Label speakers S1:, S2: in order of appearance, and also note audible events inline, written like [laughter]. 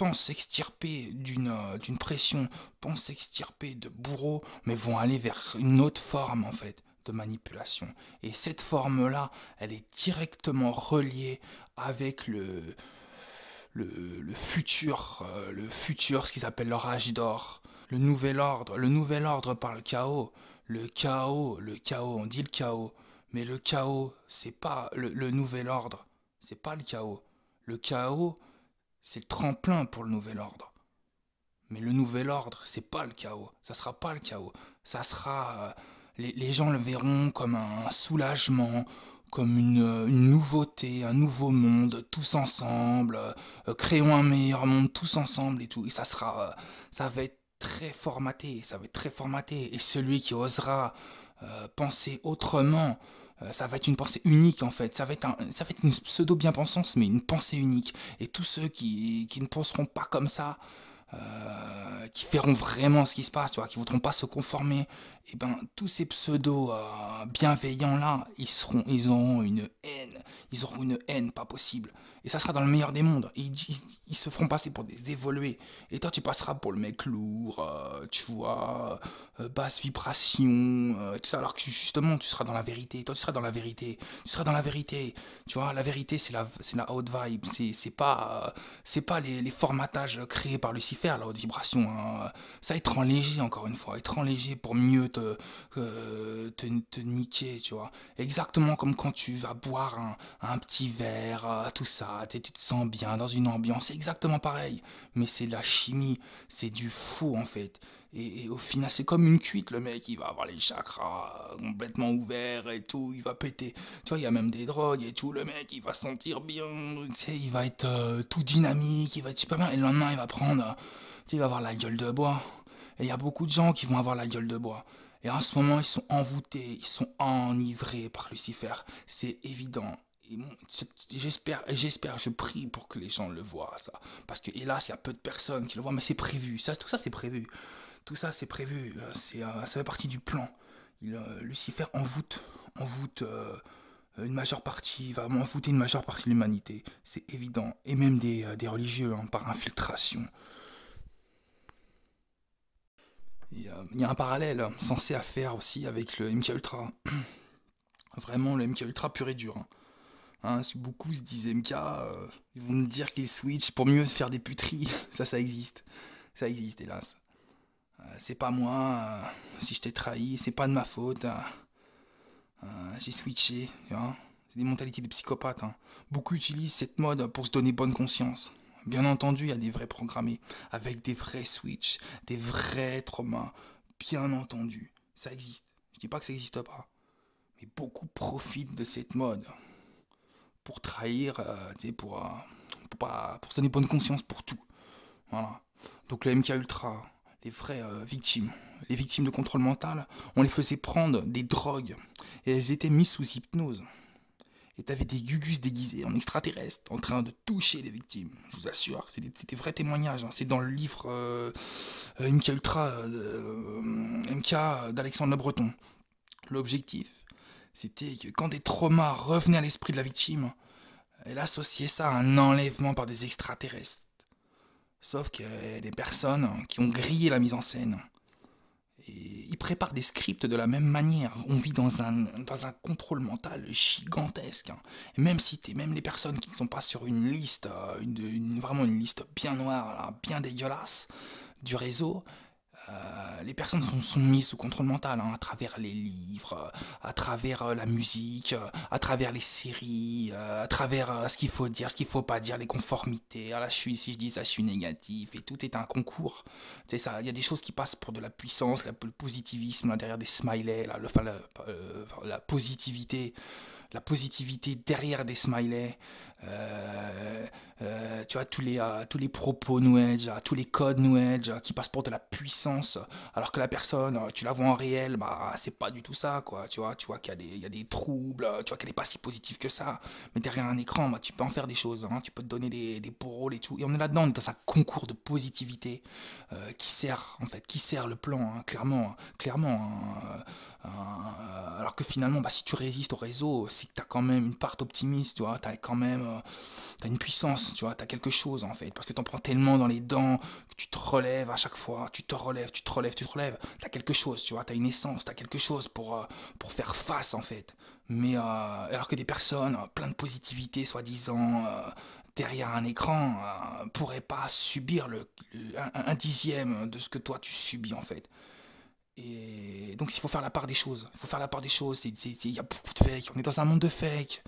S1: pensent s'extirper euh, d'une pression, pensent s'extirper de bourreau, mais vont aller vers une autre forme en fait de manipulation. Et cette forme-là, elle est directement reliée avec le, le, futur, euh, le futur, ce qu'ils appellent leur d'or, le nouvel ordre, le nouvel ordre par le chaos, le chaos, le chaos, on dit le chaos, mais le chaos, c'est pas le nouvel ordre, c'est pas le chaos. Le chaos, c'est le tremplin pour le nouvel ordre. Mais le nouvel ordre, c'est pas le chaos. Ça sera pas le chaos. Ça sera. Euh, les, gens le verront comme un, soulagement, comme une, nouveauté, un nouveau monde, tous ensemble. Euh, créons un meilleur monde tous ensemble et tout. Et ça sera. Euh, ça va être très formaté. Ça va être très formaté. Et celui qui osera penser autrement, euh, ça va être une pensée unique en fait, ça va être, un, ça une pseudo-bien-pensance, mais une pensée unique. Et tous ceux qui, ne penseront pas comme ça, euh, verront vraiment ce qui se passe, tu vois, qui voudront pas se conformer, et eh ben tous ces pseudos euh, bienveillants là, ils seront, ils auront une haine, ils auront une haine pas possible. Et ça sera dans le meilleur des mondes. Ils, se feront passer pour des évolués. Et toi, tu passeras pour le mec lourd, euh, tu vois, euh, basse vibration, tout ça. Alors que justement, tu seras dans la vérité. Toi, tu seras dans la vérité. Tu seras dans la vérité. Tu vois, la vérité, c'est la, c'est la haute vibe. C'est, pas, c'est pas les, les, formatages créés par Lucifer, la haute vibration. Hein euh, ça, il te léger, encore une fois. Il te léger pour mieux euh, te, te, niquer, tu vois. Exactement comme quand tu vas boire un, un petit verre, euh, tout ça, tu te sens bien dans une ambiance. exactement pareil. Mais c'est la chimie, c'est du faux, en fait. Et, au final, c'est comme une cuite, le mec, il va avoir les chakras euh, complètement ouverts et tout, il va péter. Tu vois, il y a même des drogues et tout, le mec, il va sentir bien, tu sais, il va être euh, tout dynamique, il va être super bien, et le lendemain, il va prendre, euh, tu sais, il va avoir la gueule de bois. Et il y a beaucoup de gens qui vont avoir la gueule de bois. Et en ce moment, ils sont envoûtés, ils sont enivrés par Lucifer, c'est évident. J'espère, j'espère, je prie pour que les gens le voient, ça. Parce que hélas, il y a peu de personnes qui le voient, mais c'est prévu. Ça, tout ça, c'est prévu. Tout ça, c'est prévu, euh, c'est, euh, ça fait partie du plan. Euh, Lucifer envoûte, envoûte une majeure partie, va envoûter une majeure partie de l'humanité. C'est évident. Et même des, religieux, hein, par infiltration. Il y, a, un parallèle hein, censé à faire aussi avec le MK Ultra. [clears throat] Vraiment, le MK Ultra pur et dur. Hein. hein beaucoup se disent MK, ils vont me dire qu'ils switchent pour mieux faire des puteries. [laughs] ça, ça existe. Ça existe, hélas. Euh, c'est pas moi, euh, si je t'ai trahi, c'est pas de ma faute. Hein. Euh, j'ai switché, C'est des mentalités de psychopathes. Hein. Beaucoup utilisent cette mode pour se donner bonne conscience. Bien entendu, il y a des vrais programmés, avec des vrais switches, des vrais traumas. Bien entendu, ça existe. Je dis pas que ça n'existe pas. Mais beaucoup profitent de cette mode pour trahir, pour, se donner bonne conscience pour tout. Voilà. Donc le MK Ultra, les vraies euh, victimes, les victimes de contrôle mental, on les faisait prendre des drogues et elles étaient mises sous hypnose. Et avais des gugus déguisés en extraterrestres en train de toucher les victimes. Je vous assure, c'est des, vrais témoignages. Hein. C'est dans le livre euh, euh, MK Ultra, MK d'Alexandre Le Breton. L'objectif, c'était que quand des traumas revenaient à l'esprit de la victime, elle associait ça à un enlèvement par des extraterrestres. Sauf que des personnes qui ont grillé la mise en scène. Et ils préparent des scripts de la même manière. On vit dans un, dans un contrôle mental gigantesque. Hein. même si t'es, même les personnes qui ne sont pas sur une liste, euh, vraiment une liste bien noire, bien dégueulasse du réseau, euh, les personnes sont, sont, mises sous contrôle mental hein, à travers les livres, euh, à travers euh, la musique, à travers les séries, à travers ce qu'il faut dire, ce qu'il faut pas dire, les conformités. Ah là, je suis, si je dis ça, je suis négatif. Et tout est un concours. c'est ça, il y a des choses qui passent pour de la puissance, le positivisme derrière des smileys, la, positivité la positivité derrière des smileys tu vois, tous les, euh, tous les propos New tous les codes New qui passent pour de la puissance, alors que la personne, euh, tu la vois en réel, bah, c'est pas du tout ça, quoi, tu vois, tu vois qu'il y, a des troubles, euh, tu vois qu'elle n'est pas si positive que ça, mais derrière un écran, bah, tu peux en faire des choses, hein. tu peux te donner des, des rôles et tout, et on est là-dedans, dans un concours de positivité qui sert, en fait, qui sert le plan, hein, clairement, hein, clairement, alors que finalement, bah, si tu résistes au réseau, si que tu as quand même une part optimiste, tu vois, tu as quand même, as une puissance, tu vois, tu as quelque chose en fait, parce que t'en prends tellement dans les dents que tu te relèves à chaque fois, tu te relèves, tu te relèves, tu te relèves. T'as quelque chose, tu vois, t'as une essence, as quelque chose pour, euh, pour faire face en fait. Mais euh, alors que des personnes euh, plein de positivité, soi-disant, derrière un écran, pourraient pas subir le, un, un, dixième de ce que toi tu subis en fait. Et donc il faut faire la part des choses. Il faut faire la part des choses. Il y a beaucoup de fake. On est dans un monde de fake.